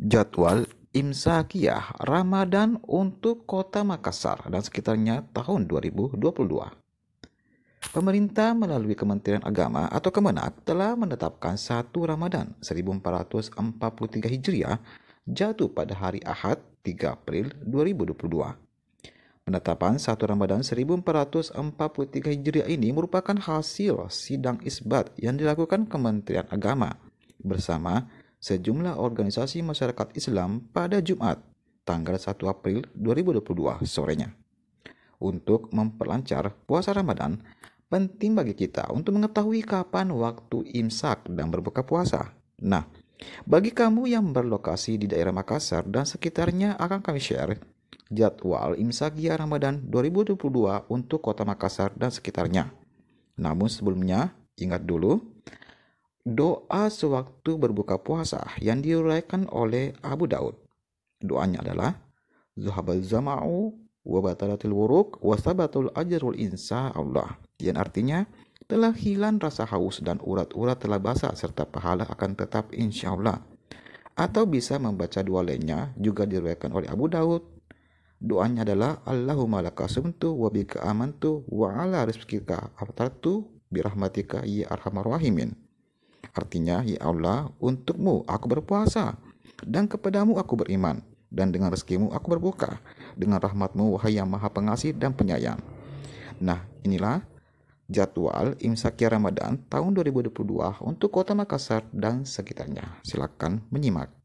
jadwal imsakiyah Ramadan untuk kota Makassar dan sekitarnya tahun 2022. Pemerintah melalui Kementerian Agama atau Kemenak telah menetapkan satu Ramadan 1443 Hijriah jatuh pada hari Ahad 3 April 2022. Penetapan satu Ramadan 1443 Hijriah ini merupakan hasil sidang isbat yang dilakukan Kementerian Agama bersama sejumlah organisasi masyarakat Islam pada Jumat, tanggal 1 April 2022 sorenya. Untuk memperlancar puasa Ramadan, penting bagi kita untuk mengetahui kapan waktu imsak dan berbuka puasa. Nah, bagi kamu yang berlokasi di daerah Makassar dan sekitarnya akan kami share jadwal ya Ramadan 2022 untuk kota Makassar dan sekitarnya. Namun sebelumnya, ingat dulu, doa sewaktu berbuka puasa yang diuraikan oleh Abu Daud. Doanya adalah Zuhabal zama'u wa batalatil wuruk wa sabatul ajarul insa Allah. Yang artinya telah hilang rasa haus dan urat-urat telah basah serta pahala akan tetap insya Allah. Atau bisa membaca dua lainnya juga diriwayatkan oleh Abu Daud. Doanya adalah Allahumma lakasumtu wa bika amantu wa ala rizqika aftartu birahmatika ya arhamar rahimin. Artinya, ya Allah, untukmu aku berpuasa, dan kepadamu aku beriman, dan dengan rezekimu aku berbuka, dengan rahmatmu wahai yang maha pengasih dan penyayang. Nah, inilah jadwal imsak Ramadan tahun 2022 untuk kota Makassar dan sekitarnya. Silakan menyimak.